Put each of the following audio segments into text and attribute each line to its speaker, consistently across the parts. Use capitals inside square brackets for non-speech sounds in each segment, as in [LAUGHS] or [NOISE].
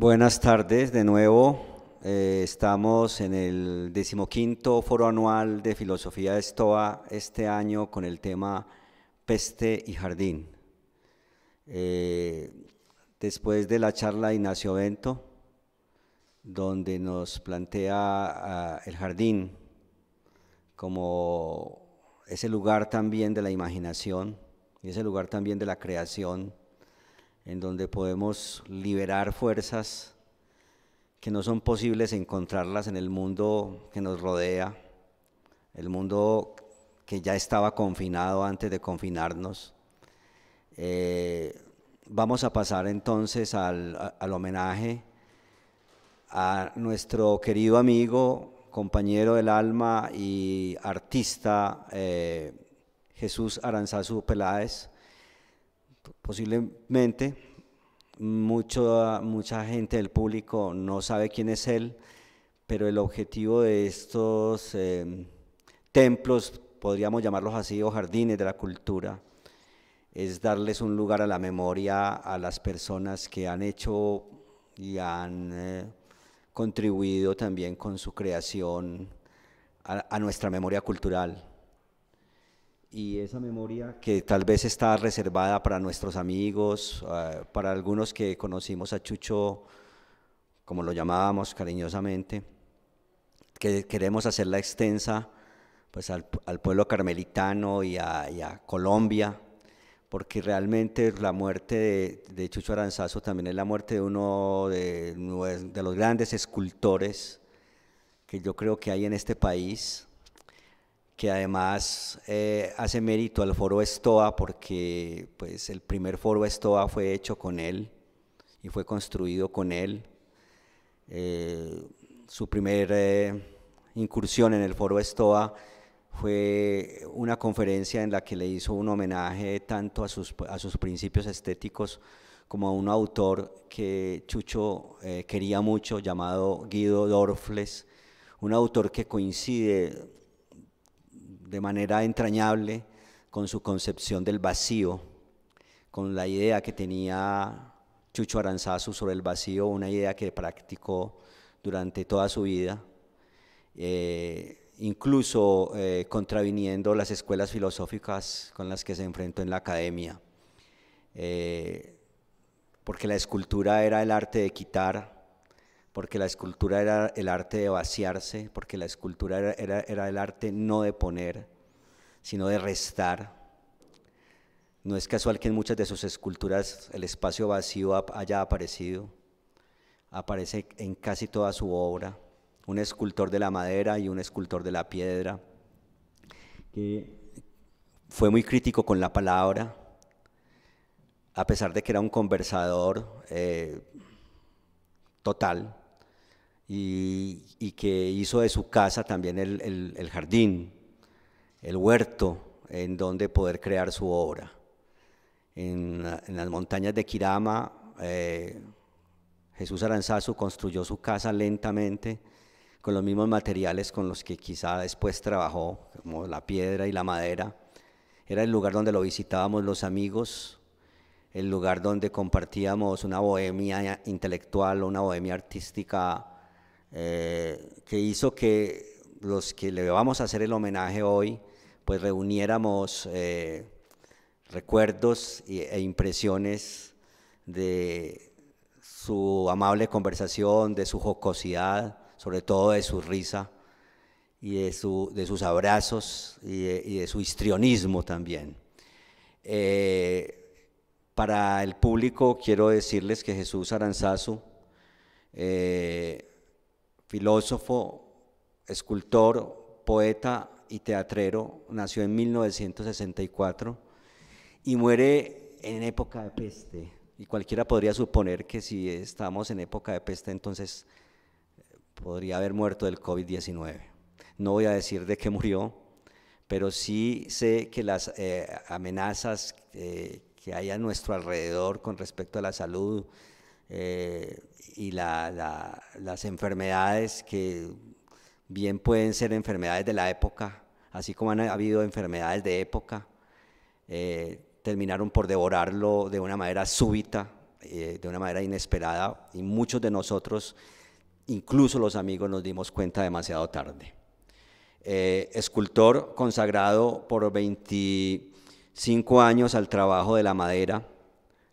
Speaker 1: Buenas tardes de nuevo. Eh, estamos en el decimoquinto foro anual de filosofía de Estoa este año con el tema peste y jardín. Eh, después de la charla de Ignacio Bento, donde nos plantea ah, el jardín como ese lugar también de la imaginación y ese lugar también de la creación en donde podemos liberar fuerzas que no son posibles encontrarlas en el mundo que nos rodea, el mundo que ya estaba confinado antes de confinarnos. Eh, vamos a pasar entonces al, homenaje a nuestro querido amigo, compañero del alma y artista eh, Jesús Aranzazu Peláez, Posiblemente mucha gente del público no sabe quién es él, pero el objetivo de estos em, templos, podríamos llamarlos así, o jardines de la cultura, es darles un lugar a la memoria a las personas que han hecho y han eh, contribuido también con su creación a nuestra memoria cultural y esa memoria que tal vez está reservada para nuestros amigos, eh, para algunos que conocimos a Chucho, como lo llamábamos cariñosamente, que queremos hacerla extensa pues al, pueblo carmelitano y a, Colombia, porque realmente la muerte de, Chucho Aranzazo también es la muerte de uno de, de los grandes escultores que yo creo que hay en este país, que además eh, hace mérito al foro Estoa porque pues, el primer foro Estoa fue hecho con él y fue construido con él. Eh, su primera eh, incursión en el foro Estoa fue una conferencia en la que le hizo un homenaje tanto a sus, a sus principios estéticos como a un autor que Chucho quería mucho llamado Guido Dorfles, un autor que coincide de manera entrañable con su concepción del vacío, con la idea que tenía Chucho Aranzazu sobre el vacío, una idea que practicó durante toda su vida, eh, incluso eh, contraviniendo las escuelas filosóficas con las que se enfrentó en la academia, eh, porque la escultura era el arte de quitar porque la escultura era el arte de vaciarse, porque la escultura era, el arte no de poner, sino de restar. No es casual que en muchas de sus esculturas el espacio vacío haya aparecido. Aparece en casi toda su obra. Un escultor de la madera y un escultor de la piedra. Que fue muy crítico con la palabra. A pesar de que era un conversador eh, total y, que hizo de su casa también el, el, jardín, el huerto, en donde poder crear su obra. En, las montañas de Kirama, eh, Jesús Aranzazu construyó su casa lentamente con los mismos materiales con los que quizá después trabajó, como la piedra y la madera. Era el lugar donde lo visitábamos los amigos, el lugar donde compartíamos una bohemia intelectual, una bohemia artística eh, que hizo que los que le vamos a hacer el homenaje hoy, pues reuniéramos eh, recuerdos e impresiones de su amable conversación, de su jocosidad, sobre todo de su risa y de, su, de sus abrazos y de, su histrionismo también. Eh, para el público quiero decirles que Jesús Aranzazu filósofo, escultor, poeta y teatrero, nació en 1964 y muere en época de peste. Y cualquiera podría suponer que si estamos en época de peste, entonces eh, podría haber muerto del COVID-19. No voy a decir de qué murió, pero sí sé que las eh, amenazas eh, que hay a nuestro alrededor con respecto a la salud, y las enfermedades que bien pueden ser enfermedades de la época, así como han habido enfermedades de época, eh, terminaron por devorarlo de una manera súbita, eh, de una manera inesperada, y muchos de nosotros, incluso los amigos, nos dimos cuenta demasiado tarde. Eh, escultor consagrado por 25 años al trabajo de la madera,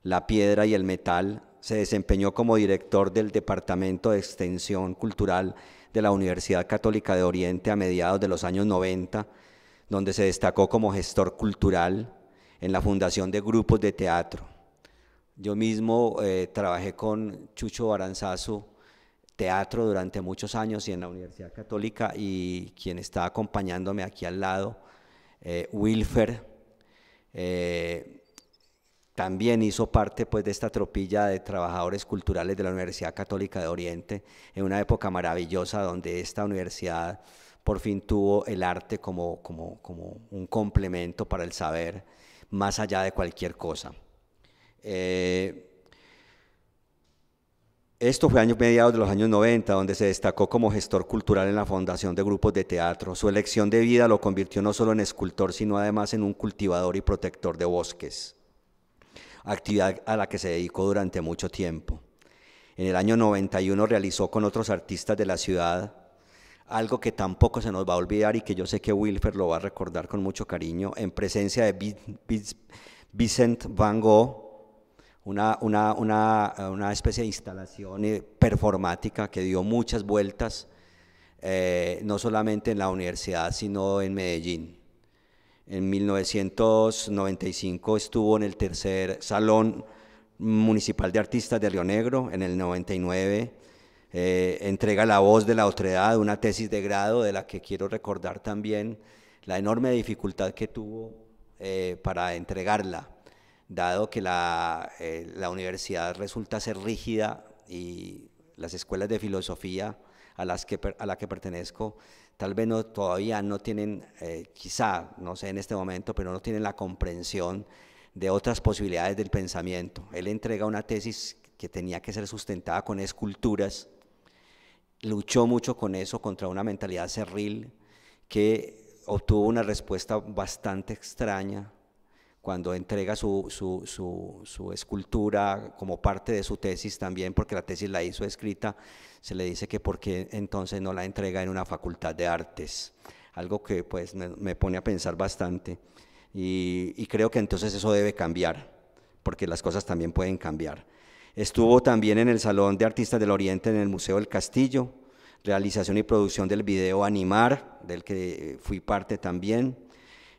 Speaker 1: la piedra y el metal, se desempeñó como director del Departamento de Extensión Cultural de la Universidad Católica de Oriente a mediados de los años 90, donde se destacó como gestor cultural en la fundación de grupos de teatro. Yo mismo eh, trabajé con Chucho Aranzazo teatro durante muchos años y en la Universidad Católica y quien está acompañándome aquí al lado, eh, Wilfer. Eh, también hizo parte pues, de esta tropilla de trabajadores culturales de la Universidad Católica de Oriente, en una época maravillosa donde esta universidad por fin tuvo el arte como, un complemento para el saber, más allá de cualquier cosa. Eh, esto fue años mediados de los años 90, donde se destacó como gestor cultural en la fundación de grupos de teatro. Su elección de vida lo convirtió no solo en escultor, sino además en un cultivador y protector de bosques actividad a la que se dedicó durante mucho tiempo. En el año 91 realizó con otros artistas de la ciudad algo que tampoco se nos va a olvidar y que yo sé que Wilfer lo va a recordar con mucho cariño, en presencia de Vincent Van Gogh, una, especie de instalación eh, performática que dio muchas vueltas, eh, no solamente en la universidad, sino en Medellín. En 1995 estuvo en el tercer Salón Municipal de Artistas de Río Negro, en el 99 eh, entrega La Voz de la Otredad, una tesis de grado de la que quiero recordar también la enorme dificultad que tuvo eh, para entregarla, dado que eh, la, universidad resulta ser rígida y las escuelas de filosofía a, las que, a la que pertenezco tal vez todavía no tienen, eh, quizá, no sé en este momento, pero no tienen la comprensión de otras posibilidades del pensamiento. Él entrega una tesis que tenía que ser sustentada con esculturas, luchó mucho con eso, contra una mentalidad cerril, que obtuvo una respuesta bastante extraña, cuando entrega su, su, su, escultura como parte de su tesis también, porque la tesis la hizo escrita, se le dice que por qué entonces no la entrega en una facultad de artes, algo que pues me, pone a pensar bastante. Y, y creo que entonces eso debe cambiar, porque las cosas también pueden cambiar. Estuvo también en el Salón de Artistas del Oriente en el Museo del Castillo, realización y producción del video Animar, del que fui parte también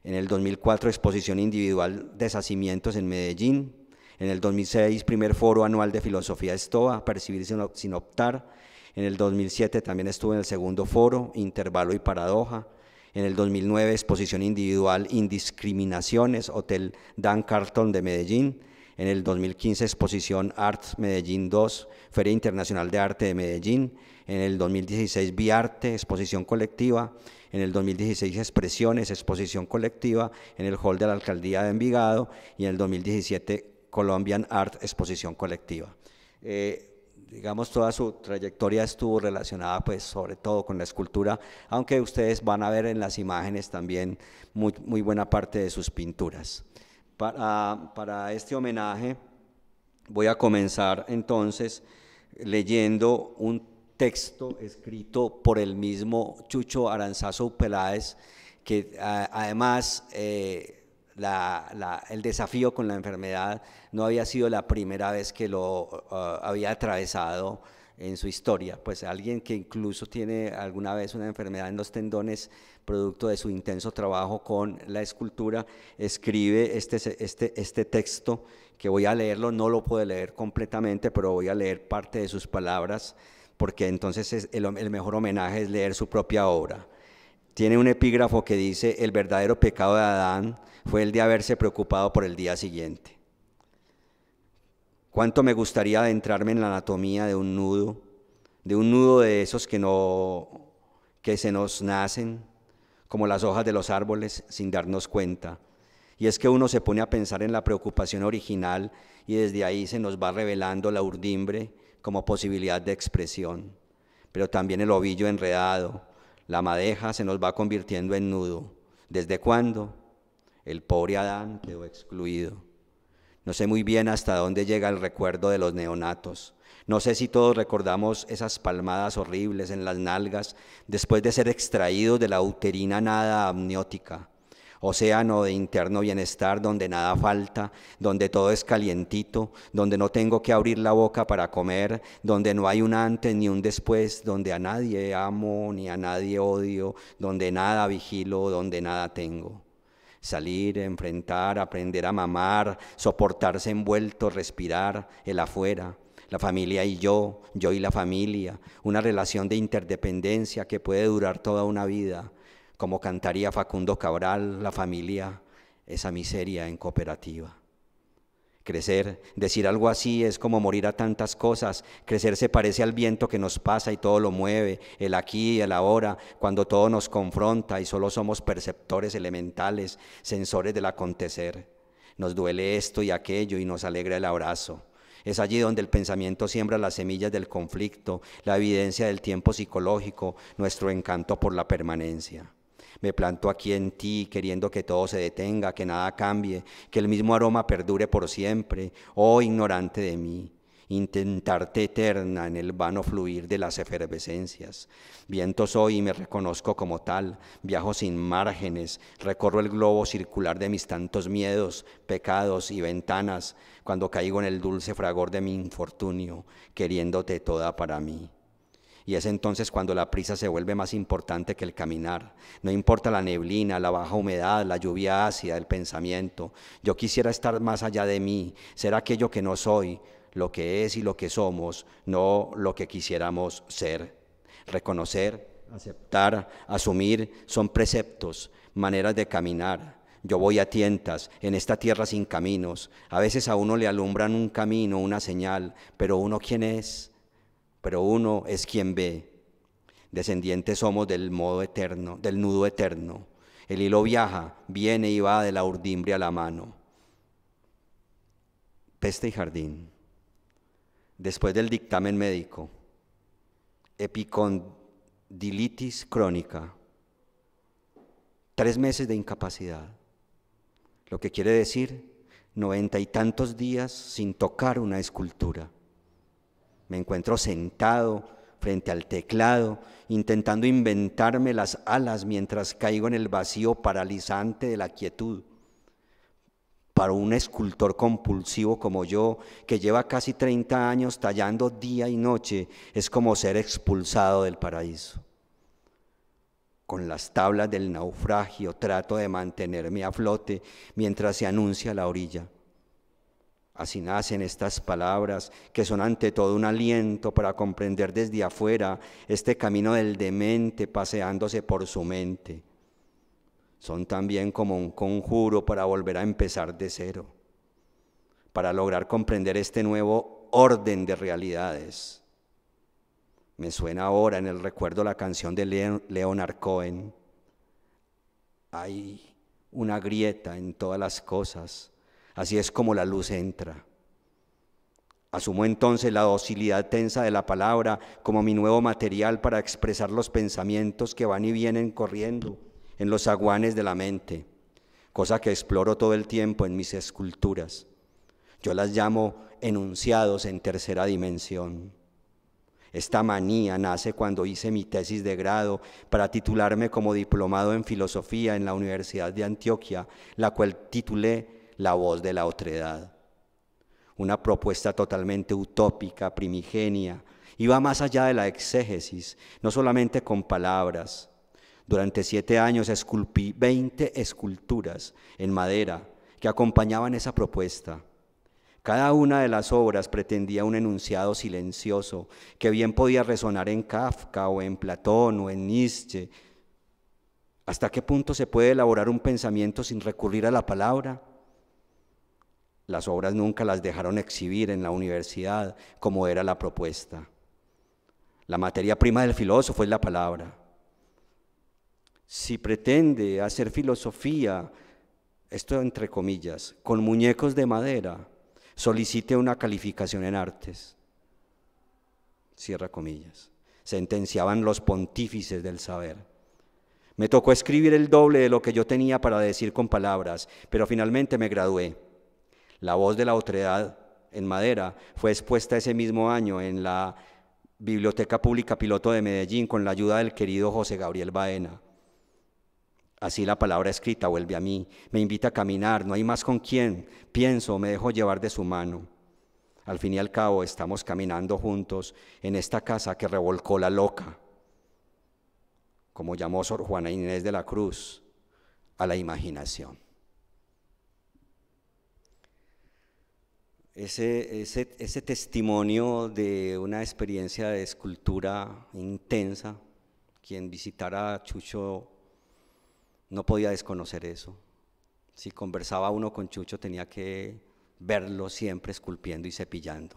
Speaker 1: en el 2004 exposición individual de Sacimientos en Medellín, en el 2006 primer foro anual de filosofía estoa, percibir sin optar, en el 2007 también estuve en el segundo foro, intervalo y paradoja, en el 2009 exposición individual Indiscriminaciones, Hotel Dan Carton de Medellín, en el 2015 Exposición Art Medellín 2, Feria Internacional de Arte de Medellín, en el 2016 Viarte, Exposición Colectiva, en el 2016 Expresiones, Exposición Colectiva, en el Hall de la Alcaldía de Envigado y en el 2017 Colombian Art Exposición Colectiva. Eh, digamos, toda su trayectoria estuvo relacionada, pues, sobre todo con la escultura, aunque ustedes van a ver en las imágenes también muy buena parte de sus pinturas. Para, este homenaje voy a comenzar entonces leyendo un texto escrito por el mismo Chucho Aranzazo Peláez, que además eh, el desafío con la enfermedad no había sido la primera vez que lo eh, había atravesado en su historia. Pues alguien que incluso tiene alguna vez una enfermedad en los tendones, producto de su intenso trabajo con la escultura, escribe este, este, este texto que voy a leerlo, no lo puedo leer completamente, pero voy a leer parte de sus palabras, porque entonces es el, el mejor homenaje es leer su propia obra. Tiene un epígrafo que dice, el verdadero pecado de Adán fue el de haberse preocupado por el día siguiente. Cuánto me gustaría adentrarme en la anatomía de un nudo, de un nudo de esos que no que se nos nacen como las hojas de los árboles sin darnos cuenta. Y es que uno se pone a pensar en la preocupación original y desde ahí se nos va revelando la urdimbre como posibilidad de expresión, pero también el ovillo enredado, la madeja se nos va convirtiendo en nudo. ¿Desde cuándo? El pobre Adán quedó excluido. No sé muy bien hasta dónde llega el recuerdo de los neonatos. No sé si todos recordamos esas palmadas horribles en las nalgas después de ser extraídos de la uterina nada amniótica. Océano de interno bienestar donde nada falta, donde todo es calientito, donde no tengo que abrir la boca para comer, donde no hay un antes ni un después, donde a nadie amo ni a nadie odio, donde nada vigilo, donde nada tengo. Salir, enfrentar, aprender a mamar, soportarse envuelto, respirar, el afuera, la familia y yo, yo y la familia, una relación de interdependencia que puede durar toda una vida, como cantaría Facundo Cabral, la familia, esa miseria en cooperativa. Crecer, decir algo así es como morir a tantas cosas. Crecer se parece al viento que nos pasa y todo lo mueve, el aquí, y el ahora, cuando todo nos confronta y solo somos perceptores elementales, sensores del acontecer. Nos duele esto y aquello y nos alegra el abrazo. Es allí donde el pensamiento siembra las semillas del conflicto, la evidencia del tiempo psicológico, nuestro encanto por la permanencia. Me planto aquí en ti, queriendo que todo se detenga, que nada cambie, que el mismo aroma perdure por siempre. Oh ignorante de mí, intentarte eterna en el vano fluir de las efervescencias. Viento soy y me reconozco como tal, viajo sin márgenes, recorro el globo circular de mis tantos miedos, pecados y ventanas, cuando caigo en el dulce fragor de mi infortunio, queriéndote toda para mí. Y es entonces cuando la prisa se vuelve más importante que el caminar. No importa la neblina, la baja humedad, la lluvia ácida, el pensamiento. Yo quisiera estar más allá de mí, ser aquello que no soy, lo que es y lo que somos, no lo que quisiéramos ser. Reconocer, aceptar, asumir son preceptos, maneras de caminar. Yo voy a tientas, en esta tierra sin caminos. A veces a uno le alumbran un camino, una señal, pero uno quién es, pero uno es quien ve. Descendientes somos del modo eterno, del nudo eterno. El hilo viaja, viene y va de la urdimbre a la mano. Peste y jardín. Después del dictamen médico, epicondilitis crónica, tres meses de incapacidad, lo que quiere decir noventa y tantos días sin tocar una escultura. Me encuentro sentado frente al teclado, intentando inventarme las alas mientras caigo en el vacío paralizante de la quietud. Para un escultor compulsivo como yo, que lleva casi 30 años tallando día y noche, es como ser expulsado del paraíso. Con las tablas del naufragio trato de mantenerme a flote mientras se anuncia la orilla. Así nacen estas palabras que son ante todo un aliento para comprender desde afuera este camino del demente paseándose por su mente. Son también como un conjuro para volver a empezar de cero, para lograr comprender este nuevo orden de realidades. Me suena ahora en el recuerdo la canción de Leonard Cohen. Hay una grieta en todas las cosas Así es como la luz entra. Asumo entonces la docilidad tensa de la palabra como mi nuevo material para expresar los pensamientos que van y vienen corriendo en los aguanes de la mente, cosa que exploro todo el tiempo en mis esculturas. Yo las llamo enunciados en tercera dimensión. Esta manía nace cuando hice mi tesis de grado para titularme como diplomado en filosofía en la Universidad de Antioquia, la cual titulé la voz de la otredad. Una propuesta totalmente utópica, primigenia, iba más allá de la exégesis, no solamente con palabras. Durante siete años esculpí 20 esculturas en madera que acompañaban esa propuesta. Cada una de las obras pretendía un enunciado silencioso que bien podía resonar en Kafka o en Platón o en Nietzsche. ¿Hasta qué punto se puede elaborar un pensamiento sin recurrir a la palabra? Las obras nunca las dejaron exhibir en la universidad como era la propuesta. La materia prima del filósofo es la palabra. Si pretende hacer filosofía, esto entre comillas, con muñecos de madera, solicite una calificación en artes. Cierra comillas. Sentenciaban los pontífices del saber. Me tocó escribir el doble de lo que yo tenía para decir con palabras, pero finalmente me gradué. La voz de la otredad en madera fue expuesta ese mismo año en la Biblioteca Pública Piloto de Medellín con la ayuda del querido José Gabriel Baena. Así la palabra escrita vuelve a mí, me invita a caminar, no hay más con quien, pienso, me dejo llevar de su mano. Al fin y al cabo estamos caminando juntos en esta casa que revolcó la loca, como llamó Sor Juana Inés de la Cruz, a la imaginación. ese, ese, testimonio de una experiencia de escultura intensa, quien visitara Chucho no podía desconocer eso. Si conversaba uno con Chucho tenía que verlo siempre esculpiendo y cepillando.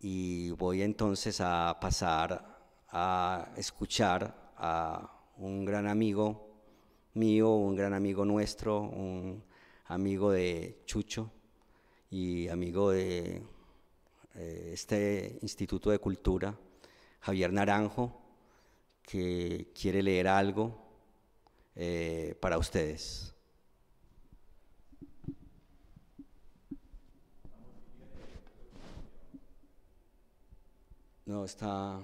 Speaker 1: Y voy entonces a pasar a escuchar a un gran amigo mío, un gran amigo nuestro, un amigo de Chucho, y amigo de eh, este Instituto de Cultura, Javier Naranjo, que quiere leer algo eh, para ustedes. No, está...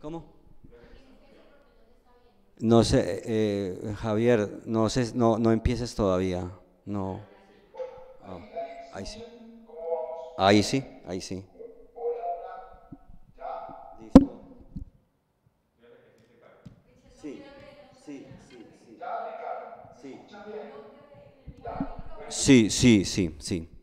Speaker 1: ¿Cómo? No sé, eh, Javier, no, sé, no, no empieces todavía, no. Ahí sí. Ahí sí, ahí sí. Sí, sí, sí, sí.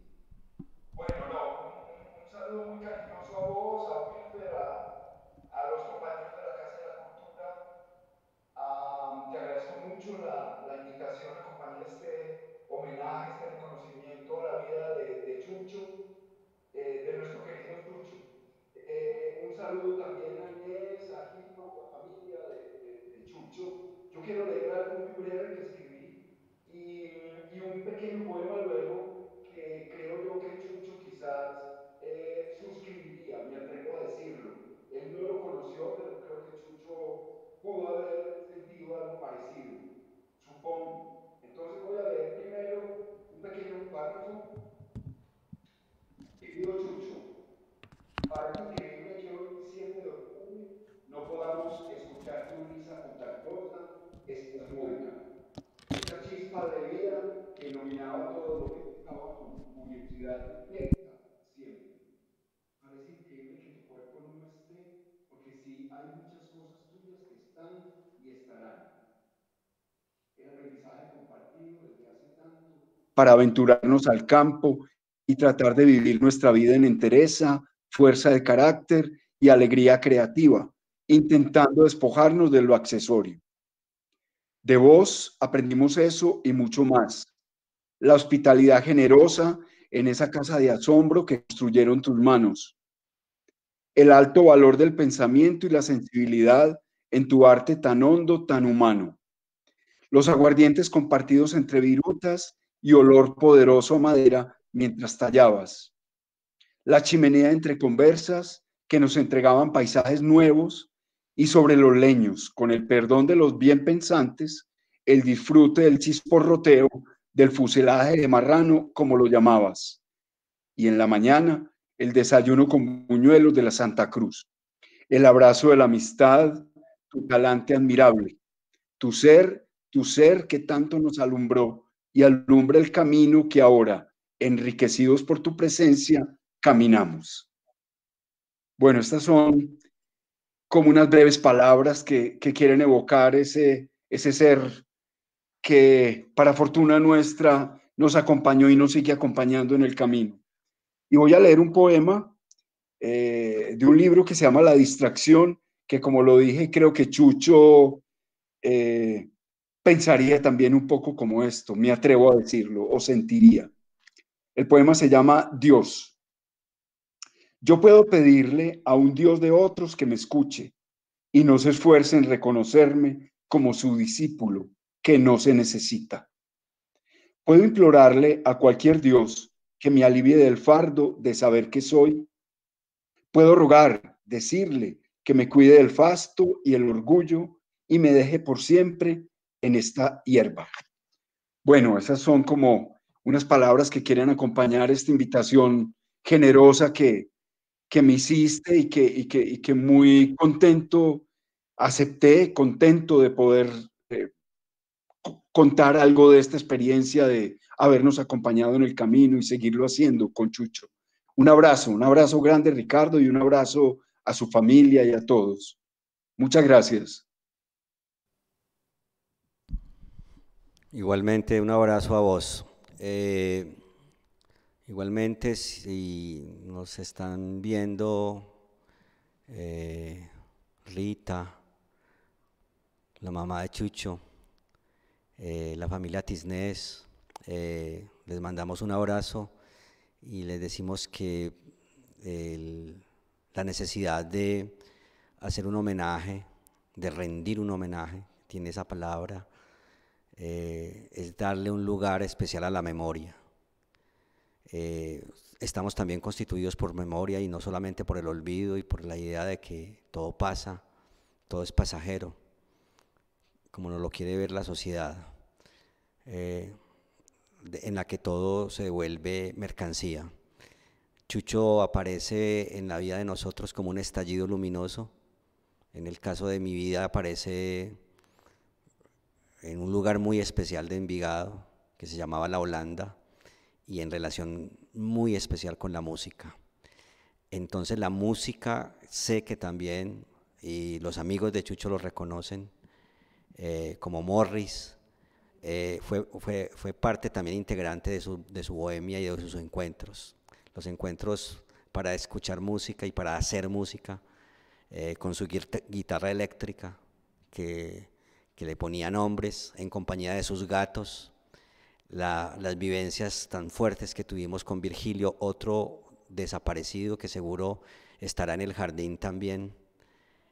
Speaker 2: para aventurarnos al campo y tratar de vivir nuestra vida en entereza, fuerza de carácter y alegría creativa, intentando despojarnos de lo accesorio. De vos aprendimos eso y mucho más. La hospitalidad generosa en esa casa de asombro que construyeron tus manos. El alto valor del pensamiento y la sensibilidad en tu arte tan hondo, tan humano. Los aguardientes compartidos entre virutas y olor poderoso a madera mientras tallabas. La chimenea entre conversas que nos entregaban paisajes nuevos y sobre los leños, con el perdón de los bien pensantes, el disfrute del chisporroteo, del fuselaje de marrano, como lo llamabas. Y en la mañana, el desayuno con buñuelos de la Santa Cruz, el abrazo de la amistad, tu talante admirable, tu ser, tu ser que tanto nos alumbró y alumbra el camino que ahora, enriquecidos por tu presencia, caminamos. Bueno, estas son como unas breves palabras que, quieren evocar ese, ese ser que para fortuna nuestra nos acompañó y nos sigue acompañando en el camino. Y voy a leer un poema eh, de un libro que se llama La distracción que como lo dije, creo que Chucho eh, pensaría también un poco como esto, me atrevo a decirlo, o sentiría. El poema se llama Dios. Yo puedo pedirle a un Dios de otros que me escuche y no se esfuerce en reconocerme como su discípulo, que no se necesita. Puedo implorarle a cualquier Dios que me alivie del fardo de saber que soy. Puedo rogar, decirle que me cuide del fasto y el orgullo y me deje por siempre en esta hierba. Bueno, esas son como unas palabras que quieren acompañar esta invitación generosa que, que me hiciste y que, muy contento acepté, contento de poder eh, contar algo de esta experiencia de habernos acompañado en el camino y seguirlo haciendo con Chucho. Un abrazo, un abrazo grande Ricardo y un abrazo a su familia y a todos. Muchas gracias.
Speaker 1: Igualmente, un abrazo a vos. Eh, igualmente, si nos están viendo eh, Rita, la mamá de Chucho, eh, la familia Tisnés, les mandamos un abrazo y les decimos que el la necesidad de hacer un homenaje, de rendir un homenaje, tiene esa palabra, eh, es darle un lugar especial a la memoria. Eh, estamos también constituidos por memoria y no solamente por el olvido y por la idea de que todo pasa, todo es pasajero, como nos lo quiere ver la sociedad, eh, en la que todo se vuelve mercancía. Chucho aparece en la vida de nosotros como un estallido luminoso. En el caso de mi vida aparece en un lugar muy especial de Envigado, que se llamaba La Holanda, y en relación muy especial con la música. Entonces la música sé que también, y los amigos de Chucho lo reconocen, eh, como Morris, eh, fue, parte también integrante de su bohemia y de sus encuentros los encuentros para escuchar música y para hacer música, eh, con su guitarra eléctrica, que, le ponía nombres en compañía de sus gatos, las vivencias tan fuertes que tuvimos con Virgilio, otro desaparecido que seguro estará en el jardín también,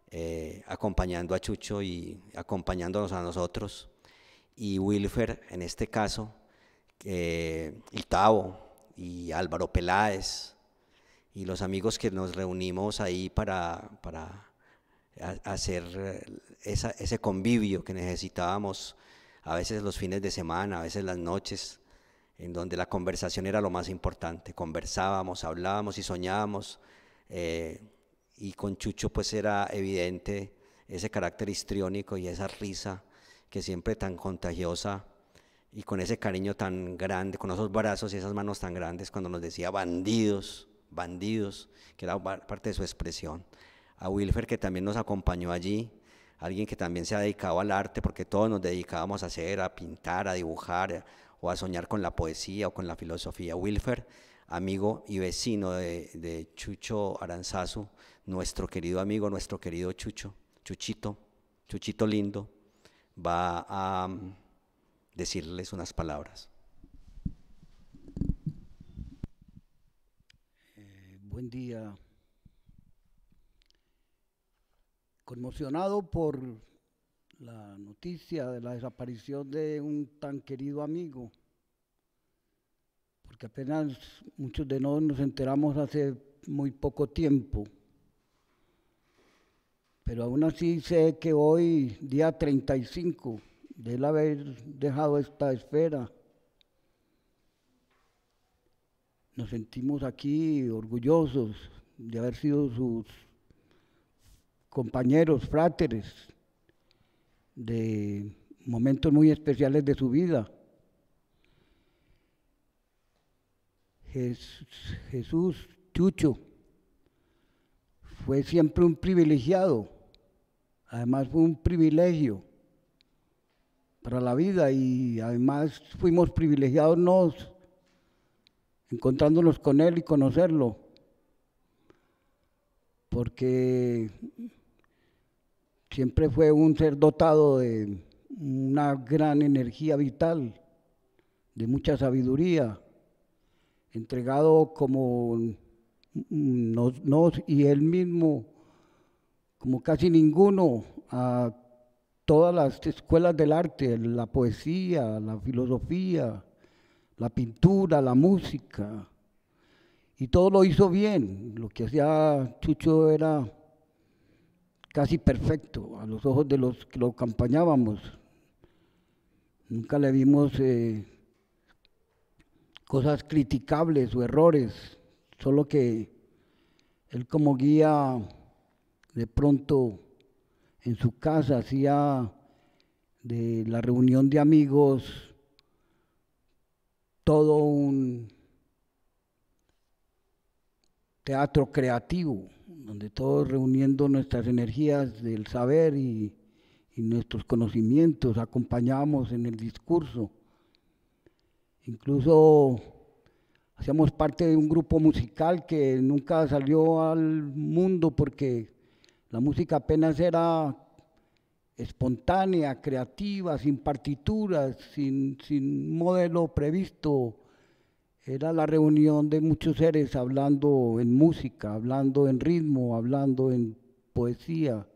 Speaker 1: eh, acompañando a Chucho y acompañándonos a nosotros, y Wilfer en este caso, eh, y Tavo, y Álvaro Peláez y los amigos que nos reunimos ahí para, para hacer eh, ese convivio que necesitábamos a veces los fines de semana, a veces las noches, en donde la conversación era lo más importante. Conversábamos, hablábamos y soñábamos. Eh, y con Chucho pues era evidente ese carácter histriónico y esa risa que siempre tan contagiosa y con ese cariño tan grande, con esos brazos y esas manos tan grandes, cuando nos decía bandidos, bandidos, que era parte de su expresión. A Wilfer, que también nos acompañó allí, alguien que también se ha dedicado al arte, porque todos nos dedicábamos a hacer, a pintar, a dibujar o a soñar con la poesía o con la filosofía. Wilfer, amigo y vecino de, de Chucho Aranzazu, nuestro querido amigo, nuestro querido Chucho, Chuchito, Chuchito lindo, va a decirles unas palabras.
Speaker 3: Eh, buen día. Conmocionado por la noticia de la desaparición de un tan querido amigo, porque apenas muchos de nosotros nos enteramos hace muy poco tiempo, pero aún así sé que hoy, día 35, de él haber dejado esta esfera. Nos sentimos aquí orgullosos de haber sido sus compañeros, fráteres, de momentos muy especiales de su vida. Jesús Chucho fue siempre un privilegiado, además fue un privilegio para la vida y además fuimos privilegiados nos encontrándonos con él y conocerlo, porque siempre fue un ser dotado de una gran energía vital, de mucha sabiduría, entregado como nos, nos y él mismo, como casi ninguno, a todas las escuelas del arte, la poesía, la filosofía, la pintura, la música. Y todo lo hizo bien. Lo que hacía Chucho era casi perfecto a los ojos de los que lo acompañábamos. Nunca le vimos eh, cosas criticables o errores, solo que él como guía de pronto en su casa hacía de la reunión de amigos todo un teatro creativo, donde todos reuniendo nuestras energías del saber y, nuestros conocimientos, acompañábamos en el discurso. Incluso hacíamos parte de un grupo musical que nunca salió al mundo porque la música apenas era espontánea, creativa, sin partituras, sin, modelo previsto. Era la reunión de muchos seres hablando en música, hablando en ritmo, hablando en poesía.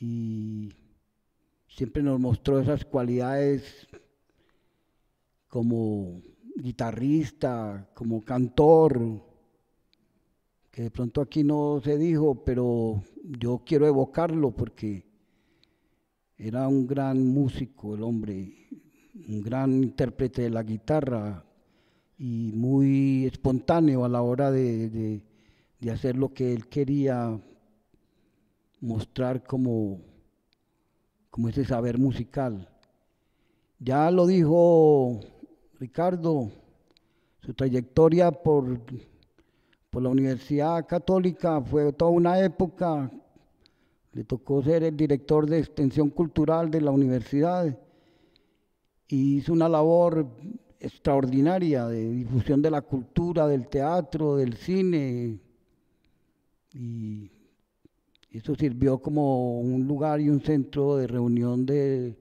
Speaker 3: Y siempre nos mostró esas cualidades como guitarrista, como cantor, que de pronto aquí no se dijo, pero yo quiero evocarlo porque era un gran músico el hombre, un gran intérprete de la guitarra y muy espontáneo a la hora de, hacer lo que él quería mostrar como, como ese saber musical. Ya lo dijo Ricardo, su trayectoria por por pues, la Universidad Católica, fue toda una época, le tocó ser el director de extensión cultural de la universidad y hizo una labor extraordinaria de difusión de la cultura, del teatro, del cine y eso sirvió como un lugar y un centro de reunión de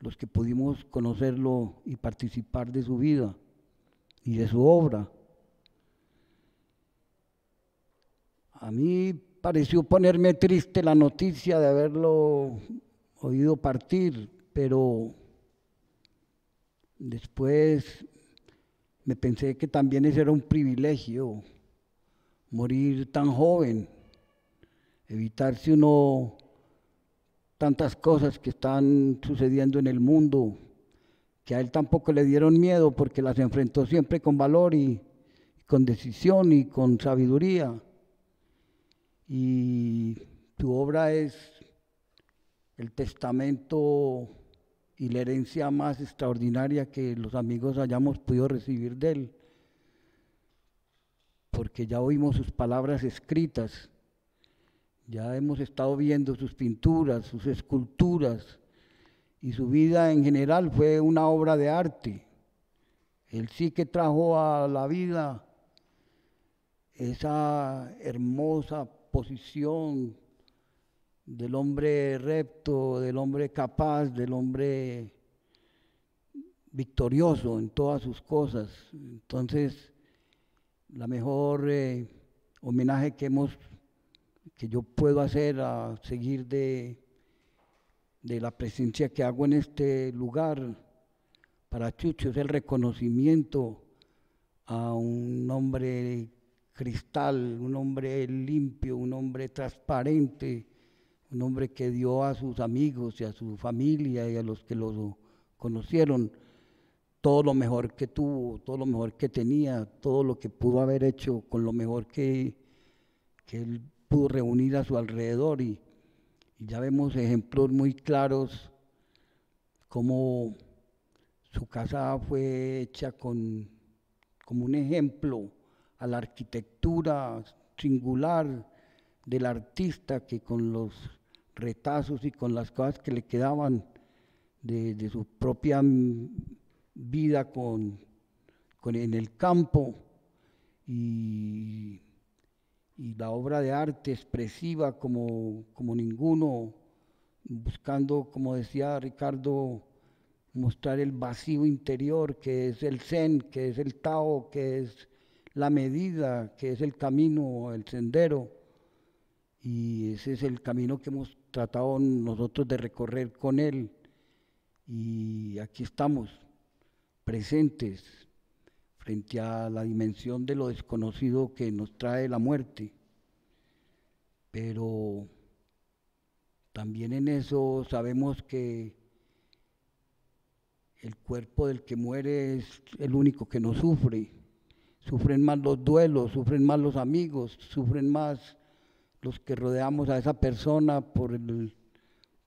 Speaker 3: los que pudimos conocerlo y participar de su vida y de su obra. a mí pareció ponerme triste la noticia de haberlo oído partir, pero después me pensé que también ese era un privilegio, morir tan joven, evitarse uno tantas cosas que están sucediendo en el mundo, que a él tampoco le dieron miedo porque las enfrentó siempre con valor y con decisión y con sabiduría y tu obra es el testamento y la herencia más extraordinaria que los amigos hayamos podido recibir de él, porque ya oímos sus palabras escritas, ya hemos estado viendo sus pinturas, sus esculturas, y su vida en general fue una obra de arte. Él sí que trajo a la vida esa hermosa posición del hombre recto, del hombre capaz, del hombre victorioso en todas sus cosas. Entonces, la mejor eh, homenaje que hemos que yo puedo hacer a seguir de, de la presencia que hago en este lugar para Chucho es el reconocimiento a un hombre cristal, un hombre limpio, un hombre transparente, un hombre que dio a sus amigos y a su familia y a los que lo conocieron todo lo mejor que tuvo, todo lo mejor que tenía, todo lo que pudo haber hecho con lo mejor que, él pudo reunir a su alrededor. Y, ya vemos ejemplos muy claros como su casa fue hecha con, como un ejemplo a la arquitectura singular del artista que con los retazos y con las cosas que le quedaban de, su propia vida con, en el campo y, y, la obra de arte expresiva como, como ninguno, buscando, como decía Ricardo, mostrar el vacío interior que es el zen, que es el tao, que es la medida, que es el camino, el sendero, y ese es el camino que hemos tratado nosotros de recorrer con Él. Y aquí estamos, presentes, frente a la dimensión de lo desconocido que nos trae la muerte. Pero también en eso sabemos que el cuerpo del que muere es el único que no sufre sufren más los duelos, sufren más los amigos, sufren más los que rodeamos a esa persona por el,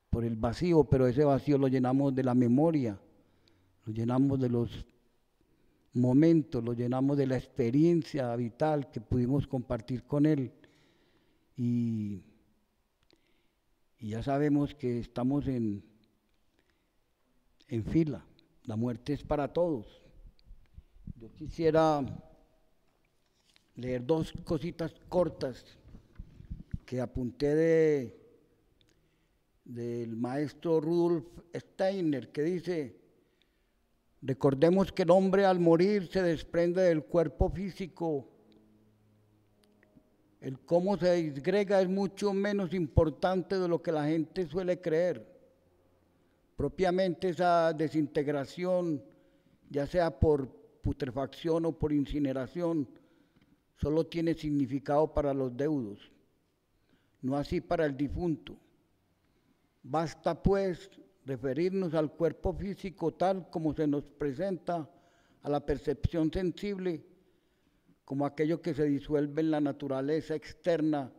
Speaker 3: por el vacío, pero ese vacío lo llenamos de la memoria, lo llenamos de los momentos, lo llenamos de la experiencia vital que pudimos compartir con él. Y, ya sabemos que estamos en, en fila, la muerte es para todos. Yo quisiera leer dos cositas cortas que apunté de del maestro Rudolf Steiner, que dice, recordemos que el hombre al morir se desprende del cuerpo físico, el cómo se disgrega es mucho menos importante de lo que la gente suele creer. Propiamente esa desintegración, ya sea por putrefacción o por incineración, solo tiene significado para los deudos, no así para el difunto. Basta pues referirnos al cuerpo físico tal como se nos presenta a la percepción sensible, como aquello que se disuelve en la naturaleza externa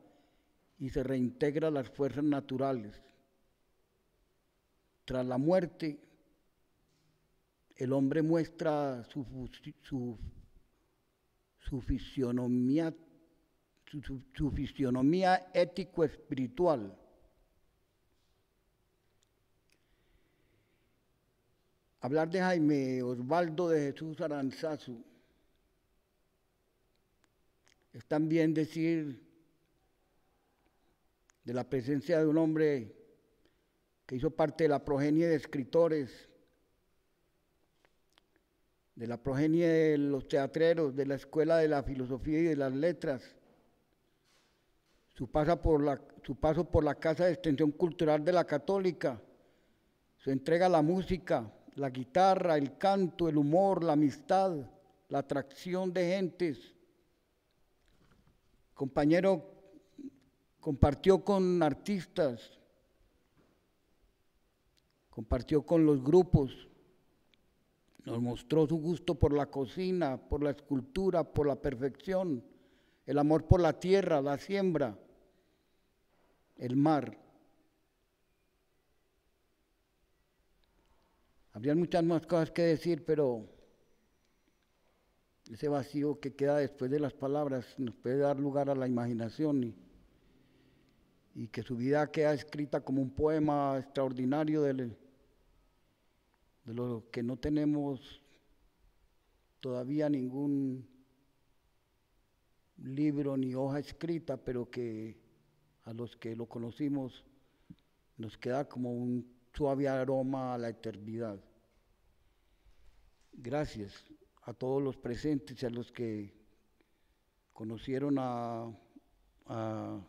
Speaker 3: y se reintegra a las fuerzas naturales. Tras la muerte, el hombre muestra su, su su fisionomía, su, ético-espiritual. Hablar de Jaime Osvaldo de Jesús Aranzazu es también decir de la presencia de un hombre que hizo parte de la progenie de escritores de la progenie de los teatreros, de la escuela de la filosofía y de las letras. Su, paso por la, su paso por la Casa de Extensión Cultural de la Católica, su entrega a la música, la guitarra, el canto, el humor, la amistad, la atracción de gentes. Compañero compartió con artistas, compartió con los grupos, nos mostró su gusto por la cocina, por la escultura, por la perfección, el amor por la tierra, la siembra, el mar. Habría muchas más cosas que decir, pero ese vacío que queda después de las palabras nos puede dar lugar a la imaginación y que su vida queda escrita como un poema extraordinario del de los que no tenemos todavía ningún libro ni hoja escrita, pero que a los que lo conocimos nos queda como un suave aroma a la eternidad. Gracias a todos los presentes y a los que conocieron a, a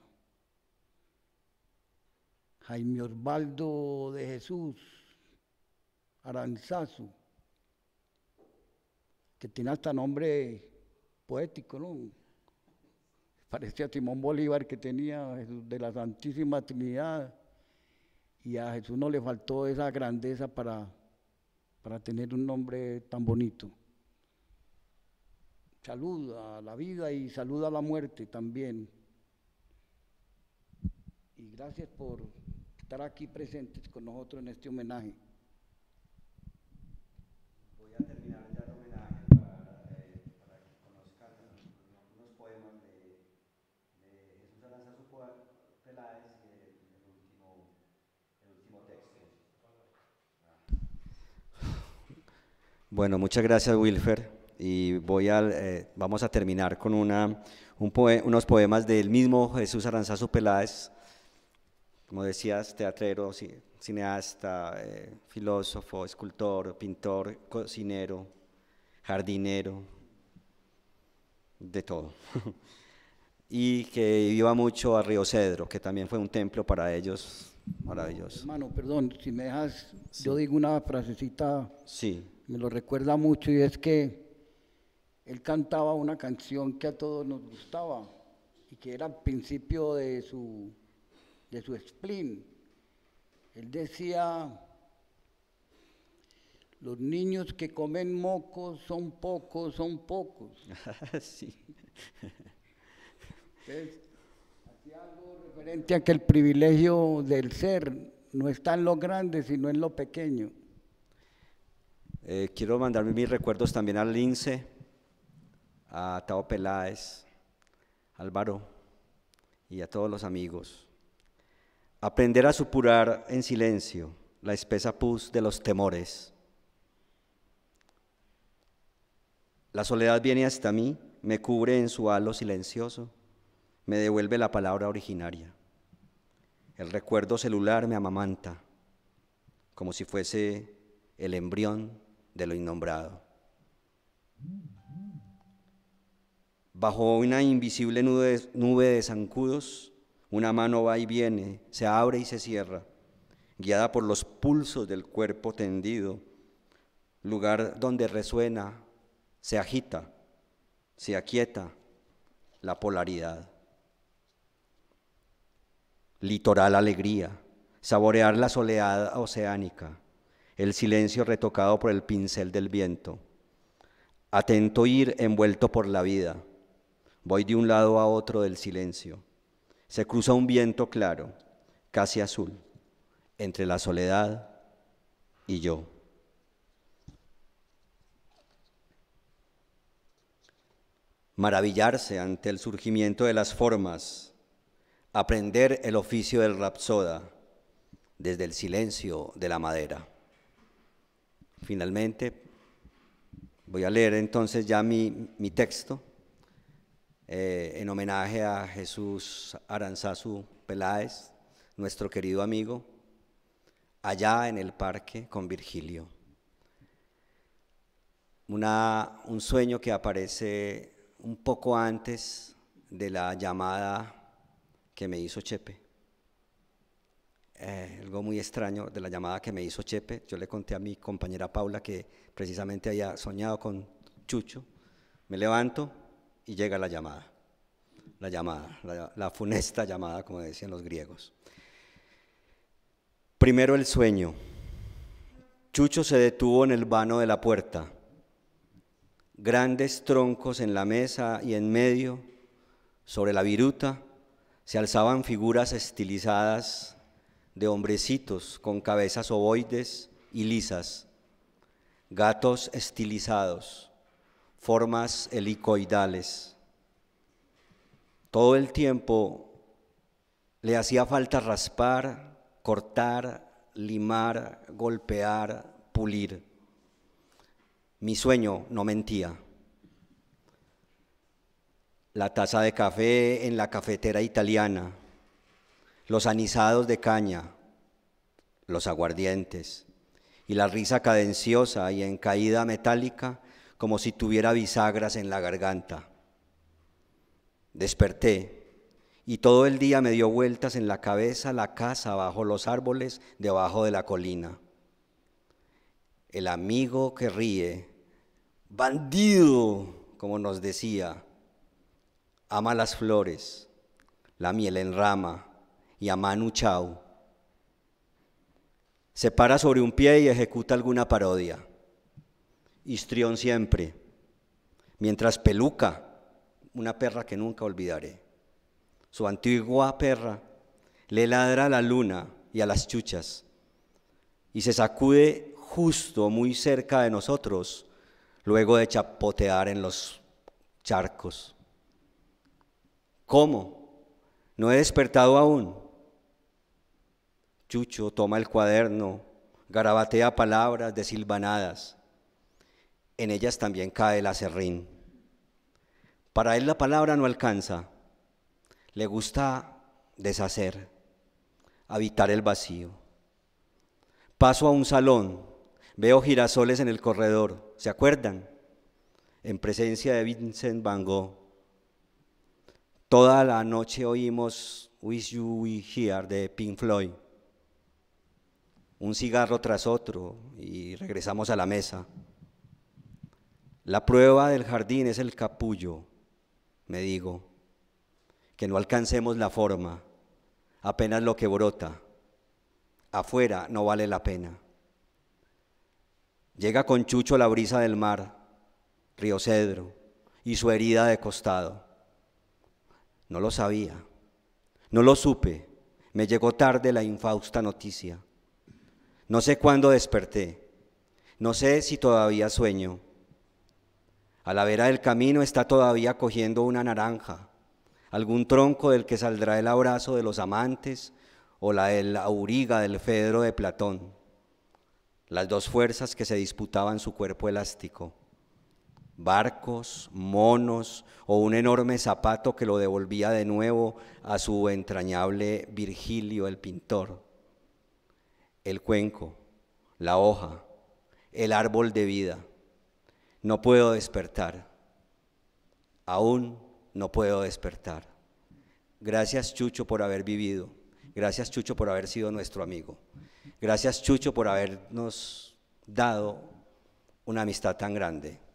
Speaker 3: Jaime Osvaldo de Jesús, Aranzazu, que tiene hasta nombre poético, ¿no? Parecía a Simón Bolívar que tenía de la Santísima Trinidad y a Jesús no le faltó esa grandeza para, para tener un nombre tan bonito. Salud a la vida y salud a la muerte también. Y gracias por estar aquí presentes con nosotros en este homenaje.
Speaker 1: Bueno, muchas gracias Wilfer. Y voy eh, vamos a terminar con unos poemas del mismo Jesús Aranzazo Peláez, como decías, teatrero, cineasta, eh, filósofo, escultor, pintor, cocinero, jardinero, de todo. [LAUGHS] y que iba mucho a Río Cedro, que también fue un templo para ellos maravilloso.
Speaker 3: Hermano, perdón, si me dejas, yo digo una frasecita. Sí me lo recuerda mucho y es que él cantaba una canción que a todos nos gustaba y que era al principio de su, de su spleen. Él decía, los niños que comen mocos son pocos, son pocos. [LAUGHS] Ah, sí. Entonces, hacía algo referente a que el privilegio del ser no está en lo grande, sino en lo
Speaker 1: pequeño. Eh, quiero mandar mis recuerdos también al Lince, a Tao Peláez, Álvaro y a todos los amigos. Aprender a supurar en silencio la espesa pus de los temores. La soledad viene hasta mí, me cubre en su halo silencioso, me devuelve la palabra originaria. El recuerdo celular me amamanta, como si fuese el embrión de lo innombrado. Bajo una invisible nube de zancudos, una mano va y viene, se abre y se cierra, guiada por los pulsos del cuerpo tendido, lugar donde resuena, se agita, se aquieta la polaridad. Litoral alegría, saborear la soledad oceánica el silencio retocado por el pincel del viento. Atento ir envuelto por la vida. Voy de un lado a otro del silencio. Se cruza un viento claro, casi azul, entre la soledad y yo. Maravillarse ante el surgimiento de las formas, aprender el oficio del rapsoda desde el silencio de la madera finalmente, voy a leer entonces ya mi, texto eh, en homenaje a Jesús Aranzazu Peláez, nuestro querido amigo, allá en el parque con Virgilio. Una, un sueño que aparece un poco antes de la llamada que me hizo Chepe. Eh, algo muy extraño de la llamada que me hizo Chepe. Yo le conté a mi compañera Paula que precisamente había soñado con Chucho. Me levanto y llega la llamada. La llamada, la funesta llamada, como decían los griegos. Primero el sueño. Chucho se detuvo en el vano de la puerta. Grandes troncos en la mesa y en medio, sobre la viruta, se alzaban figuras estilizadas de hombrecitos con cabezas ovoides y lisas, gatos estilizados, formas helicoidales. Todo el tiempo le hacía falta raspar, cortar, limar, golpear, pulir. Mi sueño no mentía. La taza de café en la cafetera italiana, los anisados de caña, los aguardientes, y la risa cadenciosa y en caída metálica como si tuviera bisagras en la garganta. Desperté y todo el día me dio vueltas en la cabeza la casa bajo los árboles debajo de la colina. El amigo que ríe, bandido, como nos decía, ama las flores, la miel en rama, y a Manu Chao. Se para sobre un pie y ejecuta alguna parodia. Histrión siempre. Mientras Peluca, una perra que nunca olvidaré, su antigua perra, le ladra a la luna y a las chuchas y se sacude justo muy cerca de nosotros luego de chapotear en los charcos. ¿Cómo? No he despertado aún. Chucho toma el cuaderno, garabatea palabras desilvanadas. En ellas también cae el acerrín. Para él la palabra no alcanza. Le gusta deshacer, habitar el vacío. Paso a un salón, veo girasoles en el corredor. ¿Se acuerdan? En presencia de Vincent Van Gogh. Toda la noche oímos Wish You We Here de Pink Floyd un cigarro tras otro y regresamos a la mesa. La prueba del jardín es el capullo, me digo, que no alcancemos la forma, apenas lo que brota. Afuera no vale la pena. Llega con Chucho la brisa del mar, Río Cedro, y su herida de costado. No lo sabía, no lo supe, me llegó tarde la infausta noticia. No sé cuándo desperté. No sé si todavía sueño. A la vera del camino está todavía cogiendo una naranja, algún tronco del que saldrá el abrazo de los amantes o la del auriga del Fedro de Platón, las dos fuerzas que se disputaban su cuerpo elástico, barcos, monos o un enorme zapato que lo devolvía de nuevo a su entrañable Virgilio el pintor el cuenco, la hoja, el árbol de vida. No puedo despertar. Aún no puedo despertar. Gracias Chucho por haber vivido. Gracias Chucho por haber sido nuestro amigo. Gracias Chucho por habernos dado una amistad tan grande.